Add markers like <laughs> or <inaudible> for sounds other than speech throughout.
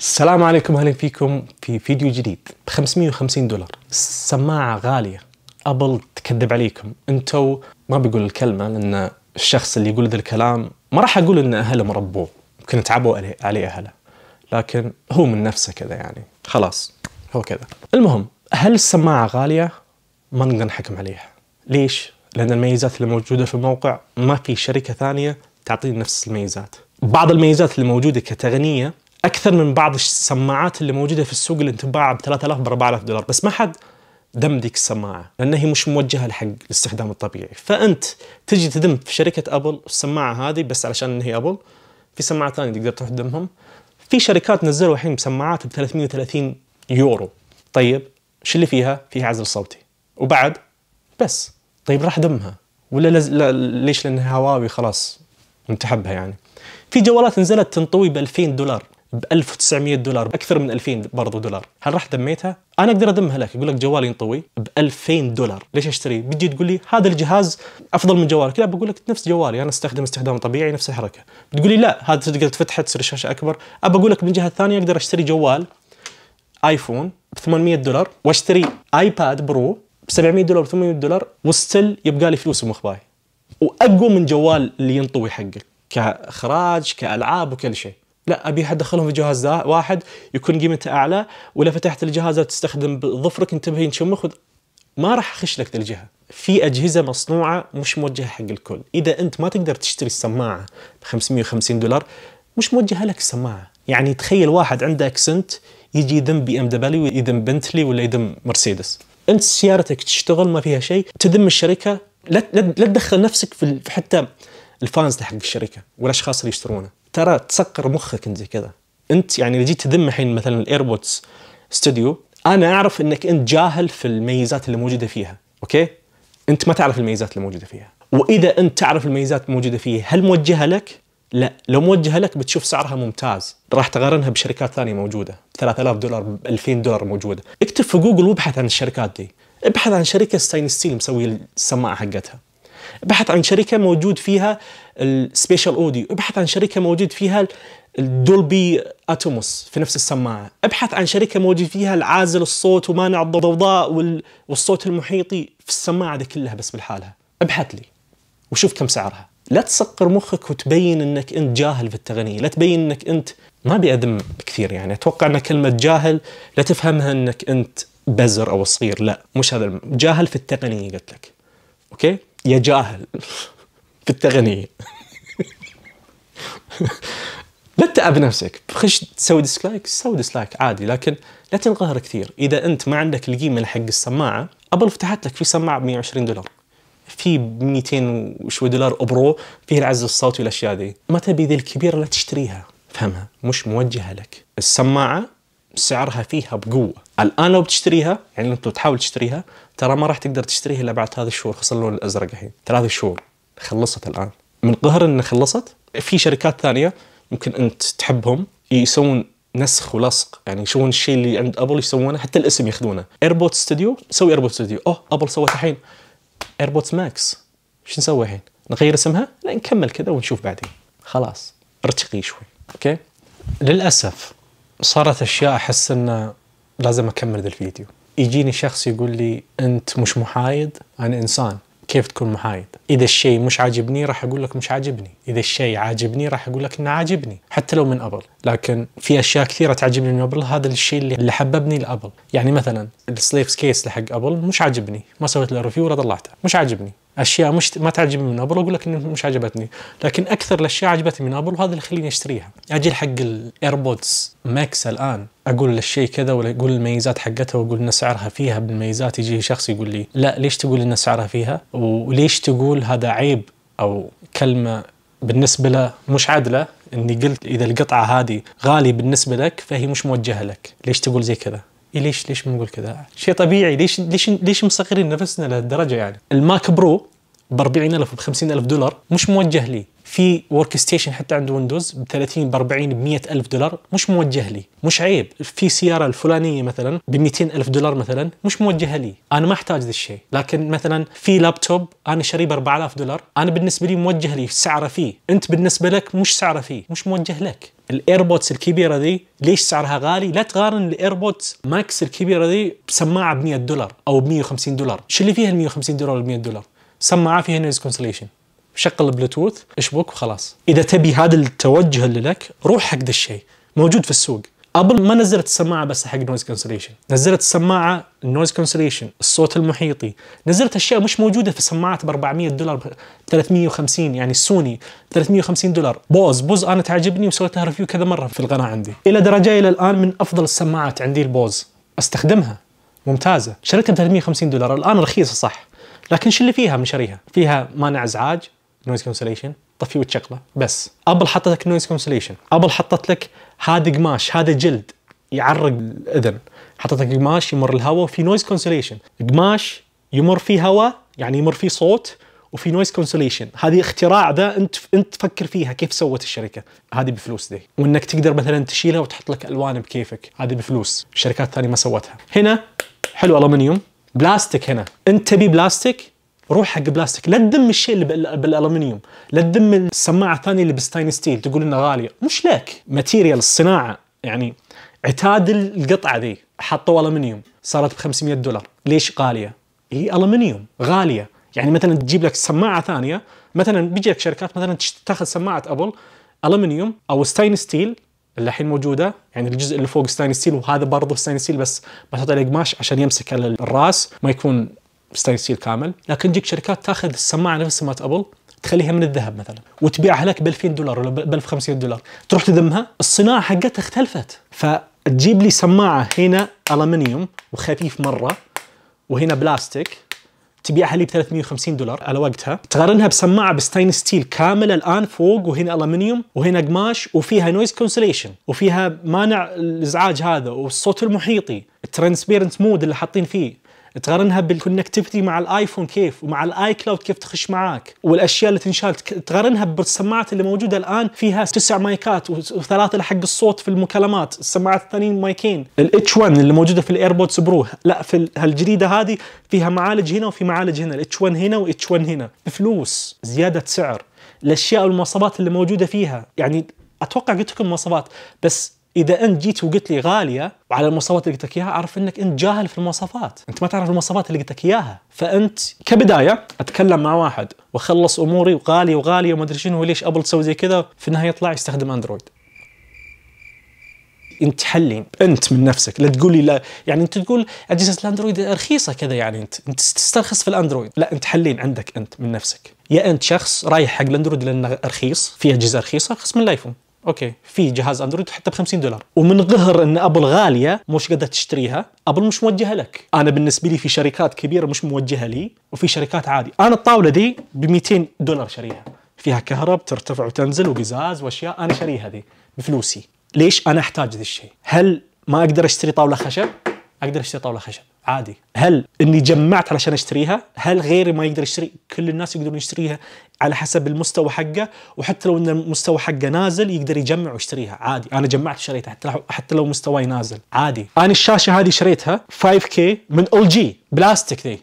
السلام عليكم اهلا فيكم في فيديو جديد ب 550 دولار سماعه غاليه ابل تكذب عليكم انتو ما بقول الكلمه لان الشخص اللي يقول ذا الكلام ما راح اقول ان اهله مربوه يمكن تعبوا عليه, علي اهله لكن هو من نفسه كذا يعني خلاص هو كذا المهم هل السماعه غاليه ما نقدر نحكم عليها ليش لان الميزات اللي موجوده في الموقع ما في شركه ثانيه تعطيني نفس الميزات بعض الميزات اللي موجوده كتغنية اكثر من بعض السماعات اللي موجوده في السوق اللي تنباع ب 3000 ب 4000 دولار بس ما حد دم ذيك السماعه لان هي مش موجهه لحق الاستخدام الطبيعي فانت تجي تدم في شركه ابل السماعه هذه بس علشان ان هي ابل في سماعه ثانيه تقدر تروح تدمهم في شركات نزلوا الحين بسماعات ب 330 يورو طيب شو اللي فيها؟ فيها عزل صوتي وبعد بس طيب راح دمها ولا لز... لا... ليش؟ لان هواوي خلاص انتحبها يعني في جوالات نزلت تنطوي ب 2000 دولار ب 1900 دولار اكثر من 2000 برضه دولار هل راح دميتها انا اقدر ادمها لك يقول لك جوالي ينطوي ب 2000 دولار ليش اشتري بتجي تقول لي هذا الجهاز افضل من جوالك لا بقول لك نفس جوالي انا استخدم استخدام طبيعي نفس الحركه بتقول لي لا هذا تقدر تفتحه تصير الشاشه اكبر ابى اقول لك من جهه ثانيه اقدر اشتري جوال ايفون ب 800 دولار واشتري ايباد برو ب 700 دولار ب 800 دولار وستل يبقى لي فلوس مخباي واقوى من جوال اللي ينطوي حقك كاخراج كالعاب وكل شيء لا ابي ادخلهم في جهاز واحد يكون قيمته اعلى ولا فتحت الجهاز تستخدم بظفرك انتبهي نشمخ ما راح اخش لك الجهه في اجهزه مصنوعه مش موجهه حق الكل اذا انت ما تقدر تشتري السماعه ب 550 دولار مش موجهه لك السماعه يعني تخيل واحد عنده اكسنت يجي يذم بي ام دبليو يذم بنتلي ولا يذم مرسيدس انت سيارتك تشتغل ما فيها شيء تذم الشركه لا لا تدخل نفسك في حتى الفانز حق الشركه والاشخاص اللي يشترونه ترى تسكر مخك انت كذا انت يعني اذا جيت تذم الحين مثلا الايربودز ستوديو انا اعرف انك انت جاهل في الميزات اللي موجوده فيها اوكي انت ما تعرف الميزات اللي موجوده فيها واذا انت تعرف الميزات الموجوده فيه هل موجهه لك لا لو موجهه لك بتشوف سعرها ممتاز راح تقارنها بشركات ثانيه موجوده 3000 دولار 2000 دولار موجوده اكتب في جوجل وابحث عن الشركات دي ابحث عن شركه ستاين ستيل مسوي السماعه حقتها ابحث عن شركه موجود فيها السبيشال اوديو ابحث عن شركه موجود فيها الدولبي اتوموس في نفس السماعه ابحث عن شركه موجود فيها العازل الصوت ومانع الضوضاء والصوت المحيطي في السماعه ذي كلها بس بالحالها ابحث لي وشوف كم سعرها لا تسقر مخك وتبين انك انت جاهل في التقنيه لا تبين انك انت ما بيأذم كثير يعني اتوقع ان كلمه جاهل لا تفهمها انك انت بزر او صغير لا مش هذا جاهل في التقنيه قلت لك اوكي يا جاهل <laughs> في بالتغنيه لا تتعب نفسك خش تسوي ديسلايك سوي ديسلايك عادي لكن لا تنقهر كثير اذا انت ما عندك القيمه حق السماعه قبل فتحت لك في سماعه ب 120 دولار في 200 وشوي دولار برو فيه العزل الصوتي والاشياء ذي ما تبي ذي الكبيره لا تشتريها فهمها مش موجهه لك السماعه سعرها فيها بقوه الان لو بتشتريها يعني انت تحاول تشتريها ترى ما راح تقدر تشتريها الا بعد ثلاث شهور خصوصا اللون الازرق الحين ثلاث شهور خلصت الان من قهر انها خلصت في شركات ثانيه ممكن انت تحبهم يسوون نسخ ولصق يعني يسوون الشيء اللي عند ابل يسوونه حتى الاسم ياخذونه ايربوت ستوديو سوي ايربوت ستوديو اوه ابل سوت الحين ايربوت ماكس شو نسوي الحين؟ نغير اسمها؟ لا نكمل كذا ونشوف بعدين خلاص ارتقي شوي اوكي للاسف صارت اشياء احس انه لازم اكمل ذا الفيديو يجيني شخص يقول لي انت مش محايد انا انسان كيف تكون محايد اذا الشيء مش عاجبني راح اقول لك مش عاجبني اذا الشيء عاجبني راح اقول لك انه عاجبني حتى لو من قبل لكن في اشياء كثيره تعجبني من قبل هذا الشيء اللي, اللي حببني لابل يعني مثلا السليفز كيس لحق ابل مش عاجبني ما سويت له ريفيو ولا طلعته مش عاجبني اشياء مش ما تعجبني من ابل واقول لك انها مش عجبتني لكن اكثر الاشياء عجبتني من ابل وهذا اللي يخليني اشتريها اجي حق الايربودز ماكس الان اقول للشيء كذا ولا اقول الميزات حقتها واقول ان سعرها فيها بالميزات يجي شخص يقول لي لا ليش تقول ان سعرها فيها وليش تقول هذا عيب او كلمه بالنسبه له مش عادله اني قلت اذا القطعه هذه غالي بالنسبه لك فهي مش موجهه لك ليش تقول زي كذا ليش ليش بنقول كذا؟ شيء طبيعي ليش ليش ليش مصغرين نفسنا لهالدرجه يعني؟ الماك برو ب 40000 ب 50000 دولار مش موجه لي في ورك ستيشن حتى عند ويندوز ب 30 ب 40 ب 100000 دولار مش موجه لي مش عيب في سياره الفلانيه مثلا ب 200000 دولار مثلا مش موجهه لي انا ما احتاج ذا الشيء لكن مثلا في لابتوب انا شاريه ب 4000 دولار انا بالنسبه لي موجه لي سعره فيه انت بالنسبه لك مش سعره فيه مش موجه لك الايربودز الكبيره دي ليش سعرها غالي؟ لا تقارن الايربودز ماكس الكبيره دي بسماعه ب 100 دولار او ب 150 دولار، شو اللي فيها ال 150 دولار ولا 100 دولار؟ سماعه فيها نويز كونسليشن شغل البلوتوث اشبك وخلاص، اذا تبي هذا التوجه اللي لك روح حق ذا الشيء، موجود في السوق، ابل ما نزلت السماعه بس حق نويز كانسليشن نزلت السماعه النويز كانسليشن الصوت المحيطي نزلت اشياء مش موجوده في السماعات ب 400 دولار ب 350 يعني السوني 350 دولار بوز بوز انا تعجبني وسويت لها ريفيو كذا مره في القناه عندي الى درجه الى الان من افضل السماعات عندي البوز استخدمها ممتازه شريتها ب 350 دولار الان رخيصه صح لكن شو اللي فيها من شريها فيها مانع ازعاج نويز كانسليشن طفي وتشغله بس ابل حطت لك نويز كانسليشن ابل حطت لك هذا قماش هذا جلد يعرق الاذن حطيت قماش يمر الهواء وفي نويز كونسليشن قماش يمر فيه هواء يعني يمر فيه صوت وفي نويز كونسليشن هذه اختراع ذا انت انت تفكر فيها كيف سوت الشركه هذه بفلوس دي وانك تقدر مثلا تشيلها وتحط لك الوان بكيفك هذه بفلوس الشركات الثانيه ما سوتها هنا حلو الومنيوم بلاستيك هنا انت تبي بلاستيك روح حق بلاستيك لا تذم الشيء اللي بالالومنيوم لا تذم السماعه الثانيه اللي بستاين ستيل تقول انها غاليه مش لك ماتيريال الصناعه يعني عتاد القطعه ذي حطوا الومنيوم صارت ب 500 دولار ليش غاليه هي الومنيوم غاليه يعني مثلا تجيب لك سماعه ثانيه مثلا بيجي لك شركات مثلا تاخذ سماعه ابل الومنيوم او ستاين ستيل اللي الحين موجوده يعني الجزء اللي فوق ستاين ستيل وهذا برضه ستاين ستيل بس بحط عليه قماش عشان يمسك الراس ما يكون ستيل كامل لكن تجيك شركات تاخذ السماعه نفسها سماعه ابل تخليها من الذهب مثلا وتبيعها لك ب 2000 دولار ولا ب 1500 دولار تروح تذمها الصناعه حقتها اختلفت فتجيب لي سماعه هنا المنيوم وخفيف مره وهنا بلاستيك تبيعها لي ب 350 دولار على وقتها تقارنها بسماعه بستاين ستيل كامله الان فوق وهنا المنيوم وهنا قماش وفيها نويز كونسليشن وفيها مانع الازعاج هذا والصوت المحيطي الترانسبيرنت مود اللي حاطين فيه تقارنها بالكونكتيفيتي مع الايفون كيف ومع الاي كلاود كيف تخش معاك والاشياء اللي تنشال تقارنها بالسماعات اللي موجوده الان فيها تسع مايكات وثلاثه لحق الصوت في المكالمات السماعات الثانيين مايكين الاتش 1 اللي موجوده في الايربودز برو لا في هالجديده هذه فيها معالج هنا وفي معالج هنا الاتش 1 هنا واتش 1 هنا بفلوس زياده سعر الاشياء والمواصفات اللي موجوده فيها يعني اتوقع قلت لكم مواصفات بس اذا انت جيت وقلت لي غاليه وعلى المواصفات اللي قلت لك اياها اعرف انك انت جاهل في المواصفات، انت ما تعرف المواصفات اللي قلت لك اياها، فانت كبدايه اتكلم مع واحد واخلص اموري وغاليه وغاليه وما ادري شنو وليش ابل تسوي زي كذا، في النهايه يطلع يستخدم اندرويد. انت حلين انت من نفسك لا تقول لي لا يعني انت تقول اجهزه الاندرويد رخيصه كذا يعني انت انت تسترخص في الاندرويد لا انت حلين عندك انت من نفسك يا انت شخص رايح حق الاندرويد لانه رخيص في اجهزه رخيصه خص من الايفون اوكي في جهاز اندرويد حتى ب 50 دولار ومن ظهر ان ابل غاليه مش قادر تشتريها ابل مش موجهه لك انا بالنسبه لي في شركات كبيره مش موجهه لي وفي شركات عادي انا الطاوله دي ب 200 دولار شريها فيها كهرب ترتفع وتنزل وقزاز واشياء انا شريها دي بفلوسي ليش انا احتاج ذا الشيء هل ما اقدر اشتري طاوله خشب اقدر اشتري طاوله خشب عادي هل اني جمعت علشان اشتريها هل غيري ما يقدر يشتري كل الناس يقدرون يشتريها على حسب المستوى حقه وحتى لو ان المستوى حقه نازل يقدر يجمع ويشتريها عادي انا جمعت وشريتها حتى لو حتى لو مستواي نازل عادي انا الشاشه هذه شريتها 5K من ال جي بلاستيك ذي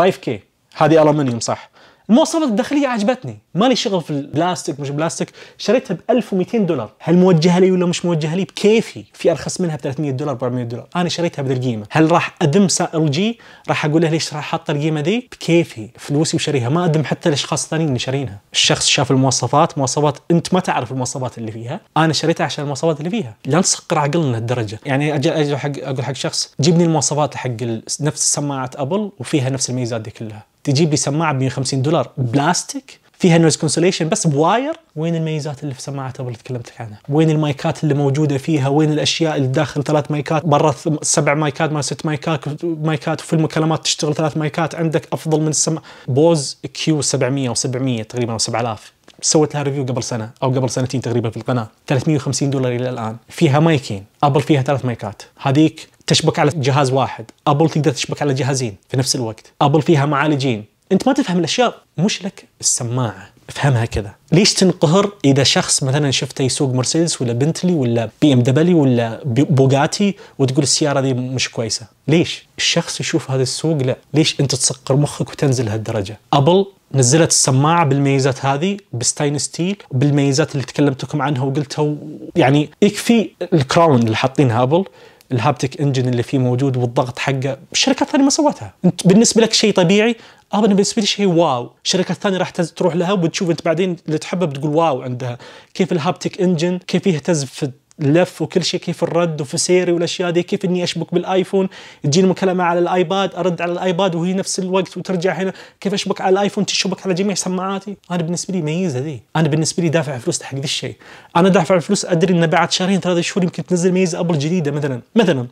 5K هذه الومنيوم صح المواصفات الداخليه عجبتني مالي شغل في البلاستيك مش بلاستيك شريتها ب 1200 دولار هل موجهه لي ولا مش موجهه لي بكيفي في ارخص منها ب 300 دولار ب 400 دولار انا شريتها بذي القيمه هل راح ادم سائل جي راح اقول له ليش راح حاطه القيمه دي بكيفي فلوسي وشريها ما ادم حتى الاشخاص الثانيين اللي شارينها الشخص شاف المواصفات مواصفات انت ما تعرف المواصفات اللي فيها انا شريتها عشان المواصفات اللي فيها لا تسقر عقلنا لهالدرجه يعني اجي اجي حق اقول حق شخص جيبني المواصفات حق نفس السماعات ابل وفيها نفس الميزات دي كلها تجيب لي سماعه ب 150 دولار بلاستيك فيها نويز كونسوليشن بس بواير وين الميزات اللي في سماعه ابل اللي لك عنها وين المايكات اللي موجوده فيها وين الاشياء اللي داخل ثلاث مايكات برا سبع مايكات ما ست مايكات مايكات وفي المكالمات تشتغل ثلاث مايكات عندك افضل من السماعه بوز كيو 700 او 700 تقريبا او 7000 سويت لها ريفيو قبل سنه او قبل سنتين تقريبا في القناه 350 دولار الى الان فيها مايكين ابل فيها ثلاث مايكات هذيك تشبك على جهاز واحد ابل تقدر تشبك على جهازين في نفس الوقت ابل فيها معالجين انت ما تفهم الاشياء مش لك السماعه افهمها كذا ليش تنقهر اذا شخص مثلا شفته يسوق مرسيدس ولا بنتلي ولا بي ام دبليو ولا بوغاتي وتقول السياره دي مش كويسه ليش الشخص يشوف هذا السوق لا ليش انت تسقر مخك وتنزل هالدرجه ابل نزلت السماعه بالميزات هذه بستاين ستيل بالميزات اللي تكلمتكم عنها وقلتها يعني يكفي الكراون اللي حاطينها ابل الهابتك انجن اللي فيه موجود والضغط حقه شركات ثانيه ما سوتها انت بالنسبه لك شيء طبيعي آه، انا بالنسبه لي شيء واو الشركه ثانيه راح تروح لها وتشوف انت بعدين اللي تحبه بتقول واو عندها كيف الهابتك انجن كيف يهتز في لف وكل شيء كيف الرد وفي سيري والاشياء دي كيف اني اشبك بالايفون تجيني مكالمه على الايباد ارد على الايباد وهي نفس الوقت وترجع هنا كيف اشبك على الايفون تشبك على جميع سماعاتي انا بالنسبه لي ميزه ذي انا بالنسبه لي دافع فلوس حق ذا الشيء انا دافع فلوس ادري ان بعد شهرين ثلاثة شهور يمكن تنزل ميزه ابل جديده مثلا مثلا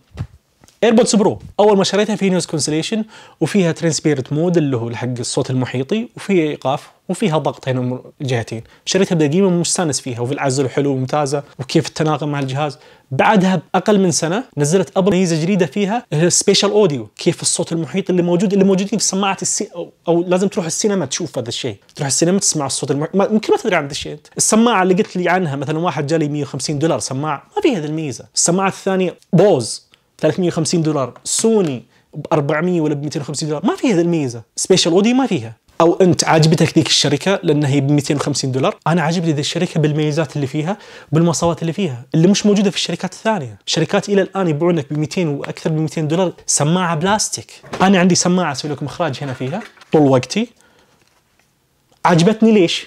ايربودز برو اول ما شريتها في نويز كونسليشن وفيها ترانسبيرنت مود اللي هو حق الصوت المحيطي وفيها ايقاف وفيها ضغط هنا الجهتين شريتها بقيمه ومستانس فيها وفي العزل حلو وممتازه وكيف التناغم مع الجهاز بعدها باقل من سنه نزلت ابل ميزه جديده فيها السبيشال اوديو كيف الصوت المحيط اللي موجود اللي موجودين في سماعه السي أو, او لازم تروح السينما تشوف هذا الشيء تروح السينما تسمع الصوت المحيط ممكن ما تدري عن هذا الشيء السماعه اللي قلت لي عنها مثلا واحد جالي 150 دولار سماعه ما فيها هذه الميزه السماعه الثانيه بوز 350 دولار سوني ب 400 ولا ب 250 دولار ما فيها الميزه سبيشال اوديو ما فيها او انت عاجبتك ذيك الشركه لانها هي ب 250 دولار انا عاجبني ذي الشركه بالميزات اللي فيها بالمواصفات اللي فيها اللي مش موجوده في الشركات الثانيه شركات الى الان يبيعون لك ب 200 واكثر من 200 دولار سماعه بلاستيك انا عندي سماعه اسوي لكم اخراج هنا فيها طول وقتي عجبتني ليش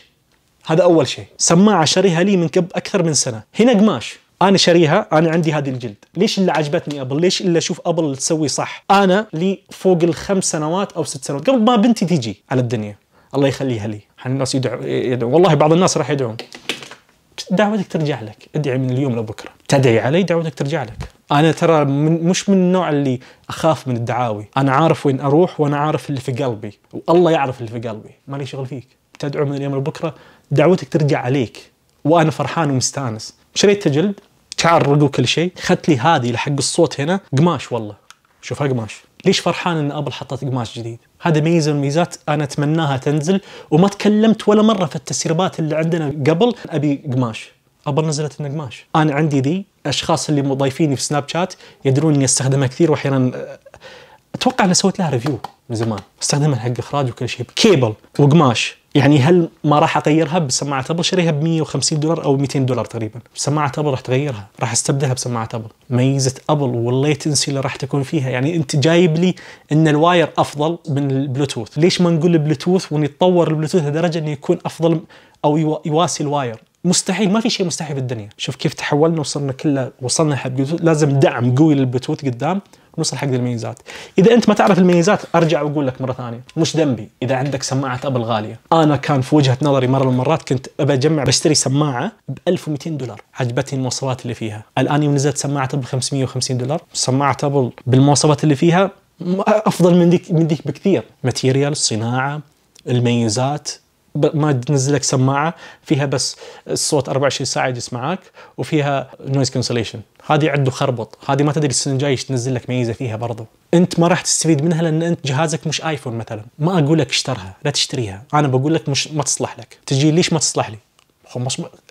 هذا اول شيء سماعه شاريها لي من قبل اكثر من سنه هنا قماش انا شاريها انا عندي هذه الجلد ليش اللي عجبتني ابل ليش اللي اشوف ابل تسوي صح انا لي فوق الخمس سنوات او ست سنوات قبل ما بنتي تيجي على الدنيا الله يخليها لي حن الناس يدعو, يدعو والله بعض الناس راح يدعون دعوتك ترجع لك ادعي من اليوم لبكره تدعي علي دعوتك ترجع لك انا ترى من مش من النوع اللي اخاف من الدعاوي انا عارف وين اروح وانا عارف اللي في قلبي والله يعرف اللي في قلبي مالي شغل فيك تدعو من اليوم لبكره دعوتك ترجع عليك وانا فرحان ومستانس شريت جلد تعرقوا كل شيء اخذت لي هذه لحق الصوت هنا قماش والله شوفها قماش ليش فرحان ان ابل حطت قماش جديد هذا ميزه من الميزات انا اتمناها تنزل وما تكلمت ولا مره في التسريبات اللي عندنا قبل ابي قماش ابل نزلت لنا قماش انا عندي ذي الاشخاص اللي مضايفيني في سناب شات يدرون اني استخدمها كثير واحيانا اتوقع انا سويت لها ريفيو من زمان استخدمها حق اخراج وكل شيء كيبل وقماش يعني هل ما راح اغيرها بسماعه ابل شريها ب 150 دولار او 200 دولار تقريبا سماعه ابل راح تغيرها راح استبدلها بسماعه ابل ميزه ابل والليتنسي اللي راح تكون فيها يعني انت جايب لي ان الواير افضل من البلوتوث ليش ما نقول البلوتوث ونتطور البلوتوث لدرجه انه يكون افضل او يواسي الواير مستحيل ما في شيء مستحيل بالدنيا شوف كيف تحولنا وصلنا كله وصلنا حق لازم دعم قوي للبلوتوث قدام نوصل حق الميزات اذا انت ما تعرف الميزات ارجع واقول لك مره ثانيه مش ذنبي اذا عندك سماعه ابل غاليه انا كان في وجهه نظري مره من المرات كنت ابى اجمع بشتري سماعه ب 1200 دولار عجبتني المواصفات اللي فيها الان يوم نزلت سماعه ابل 550 دولار سماعه ابل بالمواصفات اللي فيها افضل من ديك من ديك بكثير ماتيريال الصناعه الميزات ما تنزل لك سماعه فيها بس الصوت 24 ساعه يجلس معاك وفيها نويز كانسليشن هذه عنده خربط هذه ما تدري السنه الجايه تنزل لك ميزه فيها برضه انت ما راح تستفيد منها لان انت جهازك مش ايفون مثلا ما اقول لك اشترها لا تشتريها انا بقول لك مش ما تصلح لك تجي ليش ما تصلح لي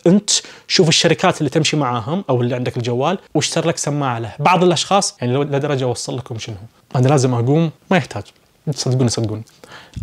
انت شوف الشركات اللي تمشي معاهم او اللي عندك الجوال واشتر لك سماعه له بعض الاشخاص يعني لو لدرجه اوصل لكم شنو انا لازم اقوم ما يحتاج تصدقوني صدقوني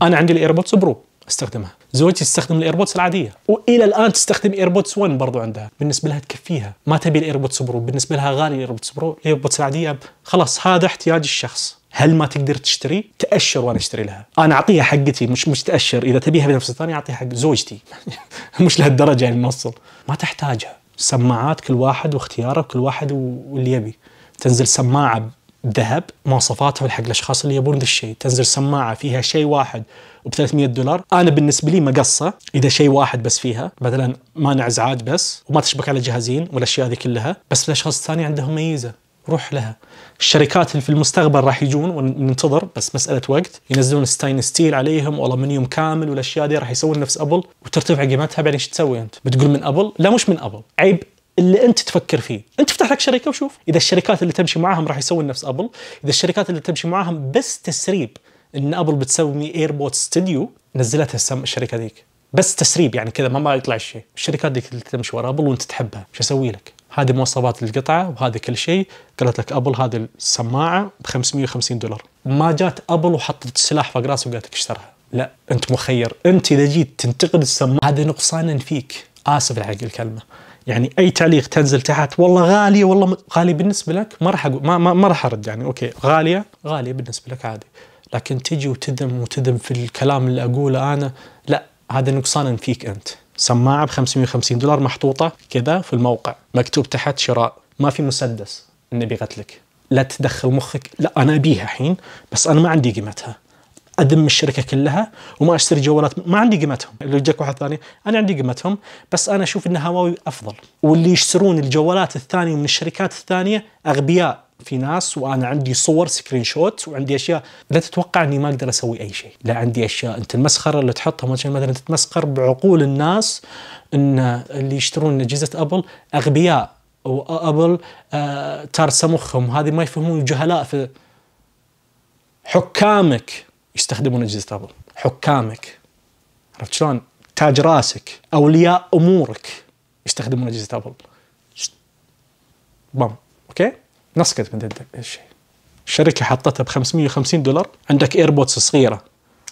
انا عندي الايربودز برو استخدمها زوجتي تستخدم الايربودز العاديه والى الان تستخدم ايربودز 1 برضو عندها بالنسبه لها تكفيها ما تبي الايربودز برو بالنسبه لها غالي الايربودز برو الايربودز العاديه خلاص هذا احتياج الشخص هل ما تقدر تشتري؟ تاشر وانا اشتري لها، انا اعطيها حقتي مش مش تاشر، اذا تبيها بنفس الثانيه اعطيها حق زوجتي. <laughs> مش لهالدرجه يعني نوصل، ما تحتاجها، سماعات كل واحد واختياره كل واحد واللي يبي. تنزل سماعه ذهب مواصفاته حق الاشخاص اللي يبون ذا الشيء، تنزل سماعه فيها شيء واحد وب 300 دولار، انا بالنسبه لي مقصه اذا شيء واحد بس فيها، مثلا مانع ازعاج بس وما تشبك على جهازين والاشياء هذه كلها، بس الاشخاص الثانيه عندهم ميزه، روح لها. الشركات اللي في المستقبل راح يجون وننتظر بس مساله وقت ينزلون ستاين ستيل عليهم والمنيوم كامل والاشياء دي راح يسوون نفس ابل وترتفع قيمتها بعدين ايش تسوي انت؟ بتقول من ابل؟ لا مش من ابل، عيب اللي انت تفكر فيه، انت افتح لك شركه وشوف، اذا الشركات اللي تمشي معاهم راح يسوون نفس ابل، اذا الشركات اللي تمشي معاهم بس تسريب ان ابل بتسوي ايربود ستوديو نزلتها السم الشركه ذيك، بس تسريب يعني كذا ما ما يطلع شيء، الشركات ذيك اللي تمشي ورا ابل وانت تحبها، شو اسوي لك؟ هذه مواصفات القطعه وهذا كل شيء، قالت لك ابل هذه السماعه ب 550 دولار، ما جات ابل وحطت السلاح فوق راسه وقالت لك اشترها، لا انت مخير، انت اذا جيت تنتقد السماعه هذا نقصانا فيك، اسف على الكلمه. يعني اي تعليق تنزل تحت والله غاليه والله غاليه بالنسبه لك ما راح ما ما راح ارد يعني اوكي غاليه غاليه بالنسبه لك عادي لكن تجي وتذم وتذم في الكلام اللي اقوله انا لا هذا نقصان فيك انت سماعه ب 550 دولار محطوطه كذا في الموقع مكتوب تحت شراء ما في مسدس نبي قتلك لا تدخل مخك لا انا ابيها الحين بس انا ما عندي قيمتها ادم الشركه كلها وما اشتري جوالات ما عندي قيمتهم لو جاك واحد ثاني انا عندي قيمتهم بس انا اشوف ان هواوي افضل واللي يشترون الجوالات الثانيه من الشركات الثانيه اغبياء في ناس وانا عندي صور سكرين شوت وعندي اشياء لا تتوقع اني ما اقدر اسوي اي شيء، لا عندي اشياء انت المسخره اللي تحطها مثلا تتمسخر بعقول الناس ان اللي يشترون اجهزه ابل اغبياء وابل آه ترسى مخهم هذه ما يفهمون جهلاء في حكامك يستخدمون اجهزه ابل حكامك عرفت شلون تاج راسك اولياء امورك يستخدمون اجهزه ابل بام اوكي نسكت من الشيء الشركه حطتها ب 550 دولار عندك ايربودز صغيره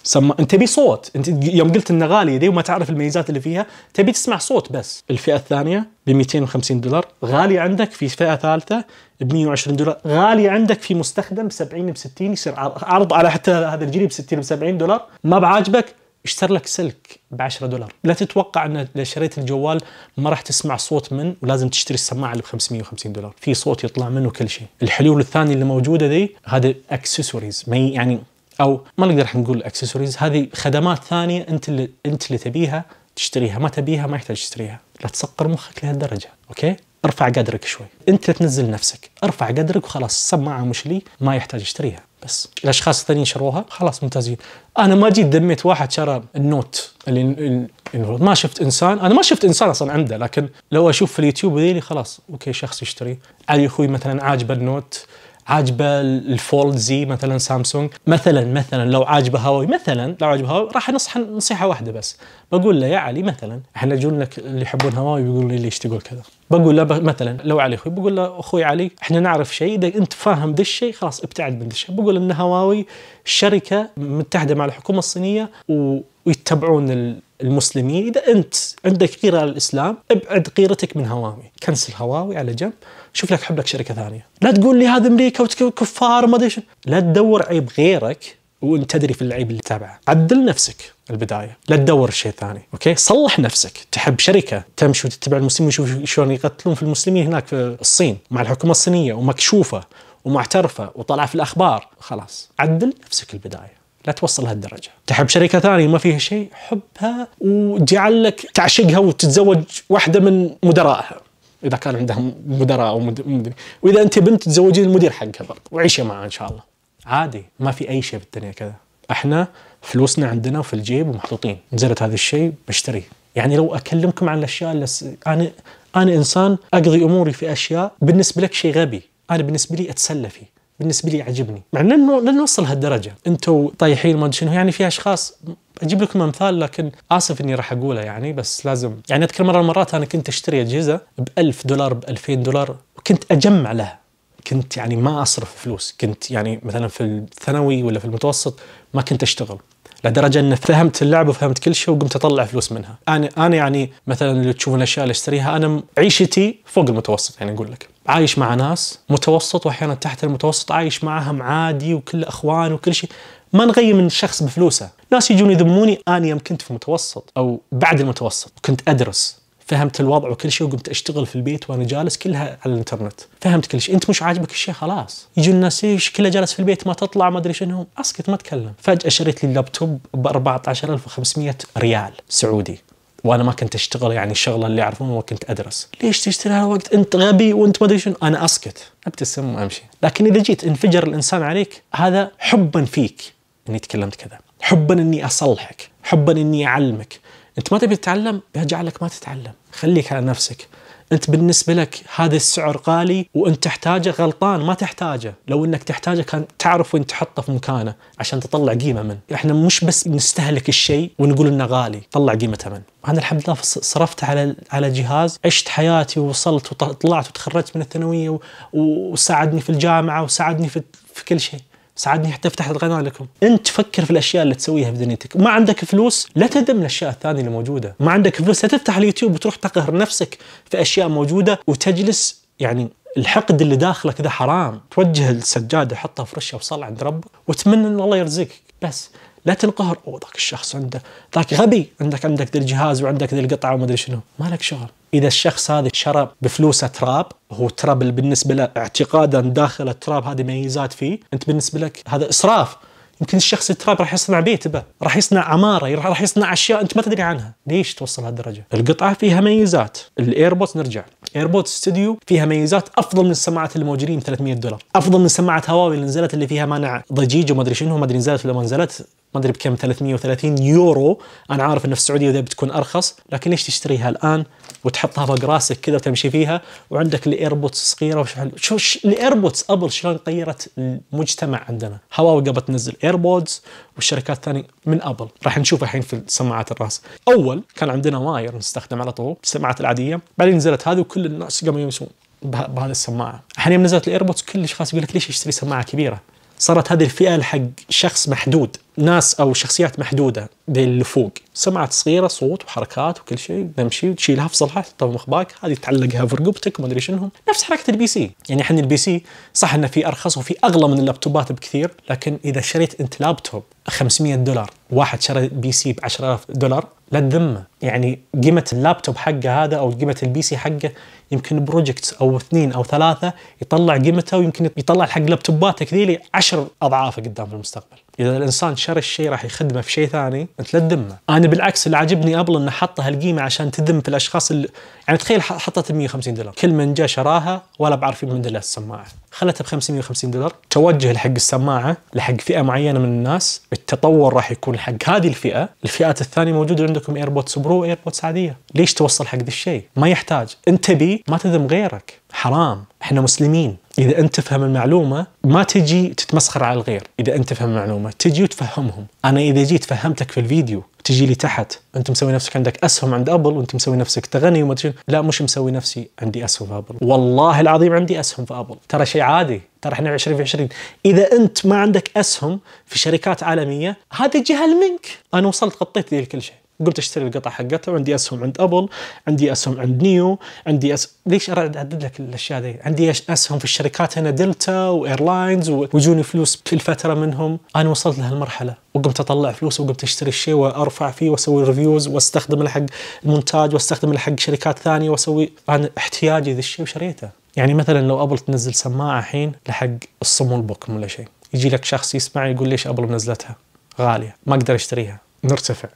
سما انت تبي صوت انت يوم قلت انه غاليه دي وما تعرف الميزات اللي فيها تبي تسمع صوت بس الفئه الثانيه ب 250 دولار غاليه عندك في فئه ثالثه ب 120 دولار غاليه عندك في مستخدم 70 ب 60 يصير عرض على حتى هذا الجيل ب 60 ب 70 دولار ما بعاجبك اشتر لك سلك ب 10 دولار لا تتوقع ان اذا شريت الجوال ما راح تسمع صوت من ولازم تشتري السماعه اللي ب 550 دولار في صوت يطلع منه كل شيء الحلول الثانيه اللي موجوده ذي هذا اكسسوارز ما يعني او ما نقدر احنا نقول اكسسوارز هذه خدمات ثانيه انت اللي انت اللي تبيها تشتريها ما تبيها ما يحتاج تشتريها لا تسقر مخك لهالدرجه اوكي ارفع قدرك شوي انت تنزل نفسك ارفع قدرك وخلاص السماعه مش لي ما يحتاج اشتريها بس الاشخاص الثانيين شروها خلاص ممتازين انا ما جيت دميت واحد شرى النوت اللي ما شفت انسان انا ما شفت انسان اصلا عنده لكن لو اشوف في اليوتيوب ذي خلاص اوكي شخص يشتري علي اخوي مثلا عاجبه النوت عاجبه الفولد زي مثلا سامسونج مثلا مثلا لو عاجبه هواوي مثلا لو عاجبه هواوي راح انصح نصيحه واحده بس بقول له يا علي مثلا احنا جون لك اللي يحبون هواوي بيقولوا لي ليش تقول كذا بقول له مثلا لو علي اخوي بقول له اخوي علي احنا نعرف شيء اذا انت فاهم ذا الشيء خلاص ابتعد من ذا الشيء بقول ان هواوي شركه متحده مع الحكومه الصينيه و ويتبعون المسلمين اذا انت عندك غيره على الاسلام ابعد غيرتك من هواوي كنسل هواوي على جنب شوف لك حب لك شركه ثانيه لا تقول لي هذا امريكا وكفار وما ادري لا تدور عيب غيرك وانت تدري في العيب اللي تابعه عدل نفسك البدايه لا تدور شيء ثاني اوكي صلح نفسك تحب شركه تمشي وتتبع المسلمين وشوف شلون يقتلون في المسلمين هناك في الصين مع الحكومه الصينيه ومكشوفه ومعترفه وطالعه في الاخبار خلاص عدل نفسك البدايه لا توصل لهالدرجة تحب شركة ثانية ما فيها شيء حبها وجعلك تعشقها وتتزوج واحدة من مدرائها اذا كان عندها مدراء او مدري واذا انت بنت تزوجين المدير حقها برضه وعيشي معاه ان شاء الله عادي ما في اي شيء بالدنيا كذا احنا فلوسنا عندنا وفي الجيب ومحطوطين نزلت هذا الشيء بشتريه يعني لو اكلمكم عن الاشياء اللي س... انا انا انسان اقضي اموري في اشياء بالنسبه لك شيء غبي انا بالنسبه لي اتسلى فيه بالنسبه لي عجبني مع انه لن نوصل هالدرجه انتم طايحين ما شنو يعني في اشخاص اجيب لكم امثال لكن اسف اني راح اقولها يعني بس لازم يعني اذكر مره مرات انا كنت اشتري اجهزه ب 1000 دولار ب 2000 دولار وكنت اجمع لها كنت يعني ما اصرف فلوس كنت يعني مثلا في الثانوي ولا في المتوسط ما كنت اشتغل لدرجه ان فهمت اللعبه وفهمت كل شيء وقمت اطلع فلوس منها انا انا يعني مثلا اللي تشوفون الاشياء اللي اشتريها انا عيشتي فوق المتوسط يعني اقول لك عايش مع ناس متوسط واحيانا تحت المتوسط عايش معهم عادي وكل اخوان وكل شيء ما نغيم من شخص بفلوسه ناس يجون يذموني انا يوم كنت في متوسط او بعد المتوسط كنت ادرس فهمت الوضع وكل شيء وقمت اشتغل في البيت وانا جالس كلها على الانترنت فهمت كل شيء انت مش عاجبك الشيء خلاص يجون الناس ايش كله جالس في البيت ما تطلع ما ادري شنو اسكت ما اتكلم فجاه شريت لي اللابتوب ب 14500 ريال سعودي وانا ما كنت اشتغل يعني الشغله اللي يعرفونها وكنت ادرس ليش تشتري هالوقت انت غبي وانت ما ادري شنو انا اسكت ابتسم وامشي لكن اذا جيت انفجر الانسان عليك هذا حبا فيك اني تكلمت كذا حبا اني اصلحك حبا اني اعلمك انت ما تبي تتعلم بيجعلك ما تتعلم خليك على نفسك انت بالنسبه لك هذا السعر غالي وانت تحتاجه غلطان ما تحتاجه لو انك تحتاجه كان تعرف وين تحطه في مكانه عشان تطلع قيمه منه احنا مش بس نستهلك الشيء ونقول انه غالي طلع قيمته منه انا الحمد لله صرفت على على جهاز عشت حياتي ووصلت وطلعت وتخرجت من الثانويه وساعدني في الجامعه وساعدني في في كل شيء ساعدني حتى افتح القناه لكم انت فكر في الاشياء اللي تسويها في دنيتك ما عندك فلوس لا تذم الاشياء الثانيه اللي موجوده ما عندك فلوس لا تفتح اليوتيوب وتروح تقهر نفسك في اشياء موجوده وتجلس يعني الحقد اللي داخلك ده حرام توجه السجاده حطها في رشه وصل عند ربك وتمنى ان الله يرزقك بس لا تنقهر او ذاك الشخص عنده ذاك غبي عندك عندك ذا الجهاز وعندك ذا القطعه وما ادري شنو مالك شغل اذا الشخص هذا شرب بفلوسه تراب هو ترابل بالنسبه له اعتقادا داخل التراب هذه ميزات فيه انت بالنسبه لك هذا اسراف يمكن الشخص التراب راح يصنع بيت به راح يصنع عماره راح يصنع اشياء انت ما تدري عنها ليش توصل لهالدرجه القطعه فيها ميزات الايربوس نرجع ايربود ستوديو فيها ميزات افضل من السماعات اللي موجودين ب 300 دولار افضل من سماعه هواوي اللي نزلت اللي فيها مانع ضجيج وما ادري شنو ما ادري نزلت ولا ما نزلت ما ادري بكم 330 يورو انا عارف ان في السعوديه ذي بتكون ارخص لكن ليش تشتريها الان وتحطها فوق راسك كذا وتمشي فيها وعندك الايربودز صغيره وش شو الايربودز ابل شلون غيرت المجتمع عندنا هواوي قبل تنزل ايربودز والشركات الثانيه من ابل راح نشوف الحين في سماعات الراس اول كان عندنا واير نستخدم على طول السماعات العاديه بعدين نزلت هذه وكل الناس قاموا يمسون بهذه السماعه الحين يوم نزلت الايربودز كل الاشخاص يقول لك ليش يشتري سماعه كبيره صارت هذه الفئه حق شخص محدود ناس او شخصيات محدوده اللي فوق سمعت صغيره صوت وحركات وكل شيء نمشي تشيلها في صلحها تحطها في مخباك هذه تعلقها في رقبتك وما ادري شنهم نفس حركه البي سي يعني احنا البي سي صح انه في ارخص وفي اغلى من اللابتوبات بكثير لكن اذا شريت انت لابتوب 500 دولار واحد شرى بي سي ب 10000 دولار لا تذمه يعني قيمه اللابتوب حقه هذا او قيمه البي سي حقه يمكن بروجكتس او اثنين او ثلاثه يطلع قيمته ويمكن يطلع حق لابتوباتك ذي 10 اضعافه قدام في المستقبل اذا الانسان شر الشيء راح يخدمه في شيء ثاني انت لا تذمه انا بالعكس اللي عاجبني ابل انه حط هالقيمه عشان تذم في الاشخاص اللي يعني تخيل حطت 150 دولار كل من جاء شراها ولا بعرف من دلها السماعه خلتها ب 550 دولار توجه لحق السماعه لحق فئه معينه من الناس التطور راح يكون حق هذه الفئه، الفئات الثانيه موجوده عندكم ايربودز برو ايربودز عاديه، ليش توصل حق ذا الشيء؟ ما يحتاج، انت بي ما تذم غيرك، حرام، احنا مسلمين، اذا انت تفهم المعلومه ما تجي تتمسخر على الغير، اذا انت تفهم المعلومه تجي وتفهمهم، انا اذا جيت فهمتك في الفيديو تجي لي تحت انت مسوي نفسك عندك اسهم عند ابل وانت مسوي نفسك تغني وما لا مش مسوي نفسي عندي اسهم في ابل والله العظيم عندي اسهم في ابل ترى شيء عادي ترى احنا 2020 اذا انت ما عندك اسهم في شركات عالميه هذا جهل منك انا وصلت غطيت ذي كل شيء قمت اشتري القطع حقتها وعندي اسهم عند ابل عندي اسهم عند نيو عندي أس... ليش اعدد لك الاشياء ذي عندي اسهم في الشركات هنا دلتا وايرلاينز ويجوني فلوس كل فتره منهم انا وصلت لهالمرحله وقمت اطلع فلوس وقمت اشتري الشيء وارفع فيه واسوي ريفيوز واستخدمه حق المونتاج واستخدمه حق شركات ثانيه واسوي انا احتياجي ذا الشيء وشريته يعني مثلا لو ابل تنزل سماعه الحين لحق الصم والبكم ولا شيء يجي لك شخص يسمع يقول ليش ابل منزلتها غاليه ما اقدر اشتريها نرتفع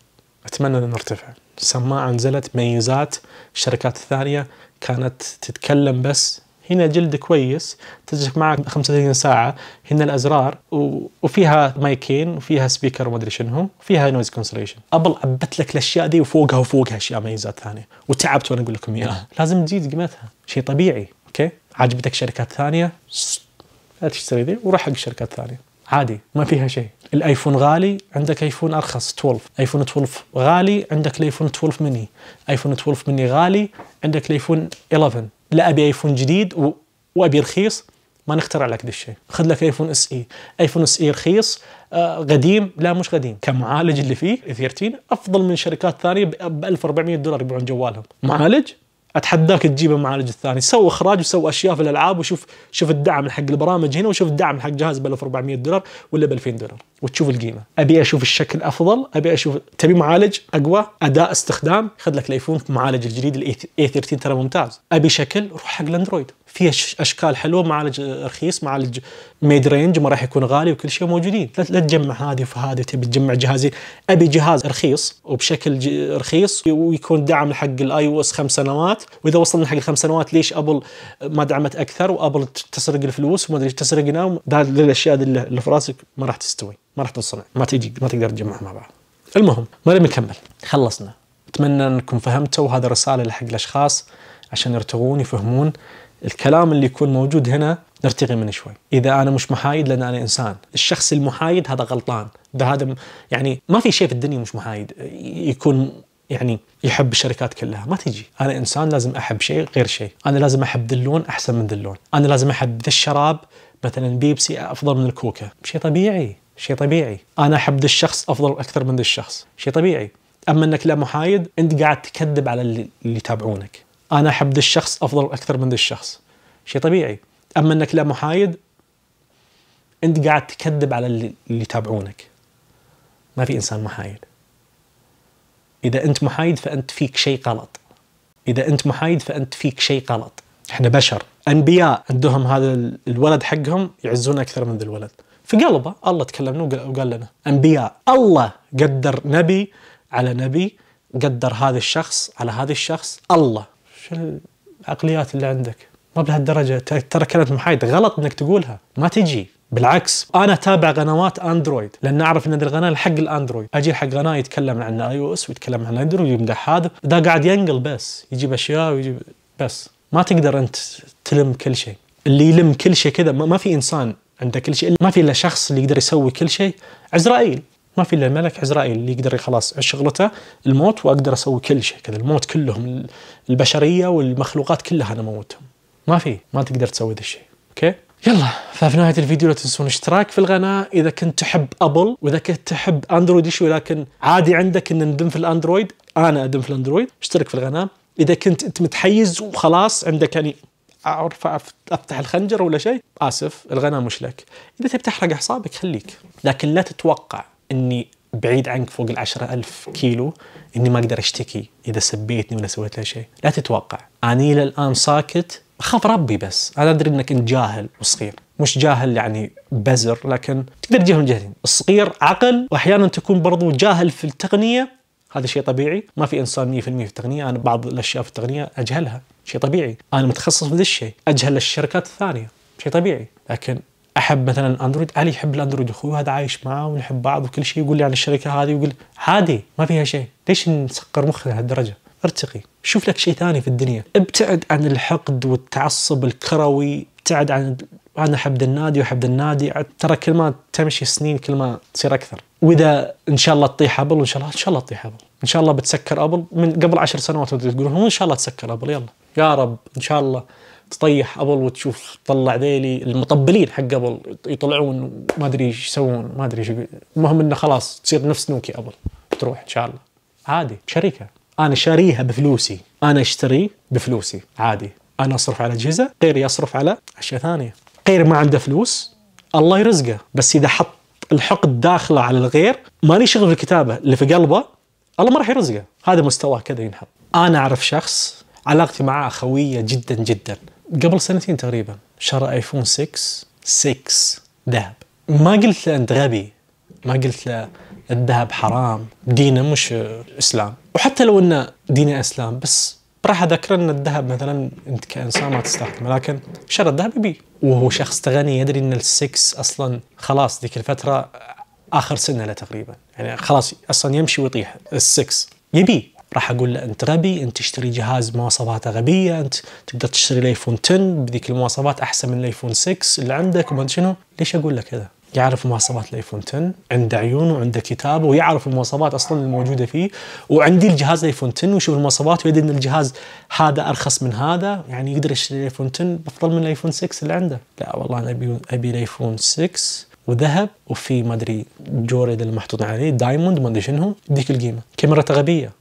اتمنى ان نرتفع السماعه نزلت ميزات الشركات الثانيه كانت تتكلم بس هنا جلد كويس تجلس معك 35 ساعة هنا الأزرار و... وفيها مايكين وفيها سبيكر وما أدري شنو فيها نويز كونسليشن أبل عبت لك الأشياء دي وفوقها وفوقها أشياء ميزات ثانية وتعبت وأنا أقول لكم إياها أه. لازم تزيد قيمتها شيء طبيعي عجبتك شركات ثانيه لا تشتري ذي وروح حق شركات ثانيه عادي ما فيها شيء الايفون غالي عندك ايفون ارخص 12 ايفون 12 غالي عندك الايفون 12 مني ايفون 12 مني غالي عندك الايفون 11 لا ابي ايفون جديد و... وابي رخيص ما نخترع لك ذا الشيء خذ لك ايفون اس اي e. ايفون اس اي e رخيص آه قديم لا مش قديم كمعالج اللي فيه 13 افضل من شركات ثانيه ب 1400 دولار يبيعون جوالهم معالج اتحداك تجيب المعالج الثاني سوى اخراج وسوى اشياء في الالعاب وشوف شوف الدعم حق البرامج هنا وشوف الدعم حق جهاز ب 1400 دولار ولا ب 2000 دولار وتشوف القيمه ابي اشوف الشكل افضل ابي اشوف تبي معالج اقوى اداء استخدام خذ لك الايفون معالج الجديد الاي 13 ترى ممتاز ابي شكل روح حق الاندرويد في اشكال حلوه معالج رخيص معالج ميد رينج ما راح يكون غالي وكل شيء موجودين لا تجمع هذه في هذه تبي تجمع جهازين ابي جهاز رخيص وبشكل رخيص ويكون دعم حق الاي او اس خمس سنوات واذا وصلنا حق الخمس سنوات ليش ابل ما دعمت اكثر وابل تسرق الفلوس وما ادري تسرقنا ذا الاشياء اللي في راسك ما راح تستوي ما راح تصنع ما تيجي ما تقدر تجمعها مع بعض المهم ما لم يكمل خلصنا اتمنى انكم فهمتوا وهذا رساله لحق الاشخاص عشان يرتغون يفهمون الكلام اللي يكون موجود هنا نرتقي منه شوي اذا انا مش محايد لان انا انسان الشخص المحايد هذا غلطان ده هذا يعني ما في شيء في الدنيا مش محايد يكون يعني يحب الشركات كلها ما تجي انا انسان لازم احب شيء غير شيء انا لازم احب ذا اللون احسن من ذا اللون انا لازم احب ذا الشراب مثلا بيبسي افضل من الكوكا شيء طبيعي شيء طبيعي انا احب ذا الشخص افضل اكثر من ذا الشخص شيء طبيعي اما انك لا محايد انت قاعد تكذب على اللي يتابعونك انا احب ذا الشخص افضل اكثر من ذا الشخص شيء طبيعي اما انك لا محايد انت قاعد تكذب على اللي يتابعونك ما في انسان محايد اذا انت محايد فانت فيك شيء غلط اذا انت محايد فانت فيك شيء غلط احنا بشر انبياء عندهم هذا الولد حقهم يعزون اكثر من ذا الولد في قلبه الله تكلمنا وقال لنا انبياء الله قدر نبي على نبي قدر هذا الشخص على هذا الشخص الله شو العقليات اللي عندك ما بهالدرجة ترى كلمة محايد غلط انك تقولها ما تجي بالعكس انا اتابع قنوات اندرويد لان اعرف ان هذه القناه حق الاندرويد اجي حق قناه يتكلم عن اي او اس ويتكلم عن اندرويد ويمدح هذا ده قاعد ينقل بس يجيب اشياء ويجيب بس ما تقدر انت تلم كل شيء اللي يلم كل شيء كذا ما في انسان عنده كل شيء ما في الا شخص اللي يقدر يسوي كل شيء عزرائيل ما في الا الملك عزرائيل اللي يقدر خلاص شغلته الموت واقدر اسوي كل شيء كذا الموت كلهم البشريه والمخلوقات كلها انا موتهم ما في ما تقدر تسوي ذا الشيء اوكي يلا ففي نهايه الفيديو لا تنسون اشتراك في القناه اذا كنت تحب ابل واذا كنت تحب اندرويد شوي لكن عادي عندك ان ندم في الاندرويد انا ادم في الاندرويد اشترك في القناه اذا كنت انت متحيز وخلاص عندك يعني اعرف افتح الخنجر ولا شيء اسف الغنم مش لك اذا تبي تحرق اعصابك خليك لكن لا تتوقع اني بعيد عنك فوق ال ألف كيلو إني ما أقدر أشتكي إذا سبيتني ولا سويت لها شيء لا تتوقع أنا إلى الآن ساكت أخاف ربي بس أنا أدري أنك أنت جاهل وصغير مش جاهل يعني بزر لكن تقدر تجيهم جهتين الصغير عقل وأحيانا تكون برضو جاهل في التقنية هذا شيء طبيعي ما في إنسان 100% في التقنية أنا بعض الأشياء في التقنية أجهلها شيء طبيعي انا متخصص في ذا الشيء اجهل الشركات الثانيه شيء طبيعي لكن احب مثلا اندرويد علي يحب الاندرويد اخوي هذا عايش معاه ونحب بعض وكل شيء يقول لي عن الشركه هذه ويقول عادي ما فيها شيء ليش نسكر مخنا لهالدرجه ارتقي شوف لك شيء ثاني في الدنيا ابتعد عن الحقد والتعصب الكروي ابتعد عن انا حبد النادي وحبد النادي ترى كل ما تمشي سنين كل ما تصير اكثر واذا ان شاء الله تطيح ابل وان شاء الله ان شاء الله تطيح ابل ان شاء الله بتسكر ابل من قبل عشر سنوات تقولون ان شاء الله تسكر ابل يلا يا رب ان شاء الله تطيح ابل وتشوف تطلع ذيلي المطبلين حق ابل يطلعون ما ادري ايش يسوون ما ادري ايش المهم انه خلاص تصير نفس نوكي ابل تروح ان شاء الله عادي شركه انا شاريها بفلوسي انا اشتري بفلوسي عادي انا اصرف على اجهزه غيري يصرف على اشياء ثانيه غيري ما عنده فلوس الله يرزقه بس اذا حط الحقد داخله على الغير مالي شغل في الكتابه اللي في قلبه الله ما راح يرزقه هذا مستواه كذا ينحط انا اعرف شخص علاقتي معاه خويه جدا جدا قبل سنتين تقريبا شرى ايفون 6 6 ذهب ما قلت له انت غبي ما قلت له الذهب حرام دينه مش اسلام وحتى لو انه دينه اسلام بس راح اذكر ان الذهب مثلا انت كانسان ما تستخدمه لكن شرى الذهب بي وهو شخص تغني يدري ان السكس اصلا خلاص ذيك الفتره اخر سنه له تقريبا يعني خلاص اصلا يمشي ويطيح السكس يبي راح اقول له انت غبي انت تشتري جهاز مواصفاته غبيه انت تقدر تشتري الايفون 10 بذيك المواصفات احسن من الايفون 6 اللي عندك وما شنو ليش اقول له كذا يعرف مواصفات الايفون 10 عنده عيون وعنده كتاب ويعرف المواصفات اصلا الموجوده فيه وعندي الجهاز ايفون 10 ويشوف المواصفات ويدري ان الجهاز هذا ارخص من هذا يعني يقدر يشتري الايفون 10 افضل من الايفون 6 اللي عنده لا والله انا ابي ابي الايفون 6 وذهب وفي ما ادري جوري اللي محطوط عليه دايموند ما ادري شنو ذيك القيمه كاميرا غبيه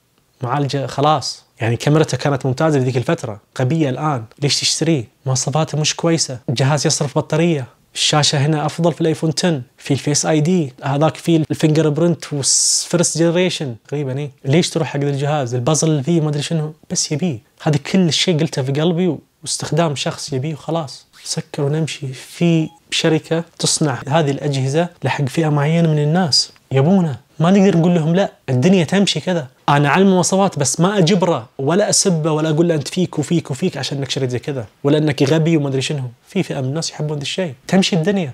معالجه خلاص يعني كاميرته كانت ممتازه في ذيك الفتره غبيه الان ليش تشتريه مواصفاته مش كويسه الجهاز يصرف بطاريه الشاشه هنا افضل في الايفون 10 في الفيس اي دي هذاك في الفينجر برنت والفيرست جنريشن تقريبا اي ليش تروح حق الجهاز البازل اللي فيه ما ادري شنو بس يبيه هذا كل شيء قلته في قلبي واستخدام شخص يبيه وخلاص سكر ونمشي في شركه تصنع هذه الاجهزه لحق فئه معينه من الناس يبونه ما نقدر نقول لهم لا الدنيا تمشي كذا انا علم مواصفات بس ما اجبره ولا اسبه ولا اقول له انت فيك وفيك وفيك عشان انك شريت زي كذا ولا انك غبي وما ادري شنو في فئه من الناس يحبون ذا الشيء تمشي الدنيا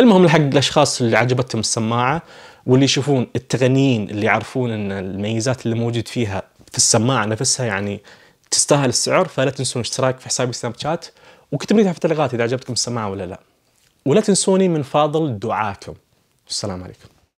المهم الحق الاشخاص اللي عجبتهم السماعه واللي يشوفون التقنيين اللي يعرفون ان الميزات اللي موجود فيها في السماعه نفسها يعني تستاهل السعر فلا تنسون اشتراك في حسابي سناب شات وكتبوا لي تحت التعليقات اذا عجبتكم السماعه ولا لا ولا تنسوني من فاضل دعاكم السلام عليكم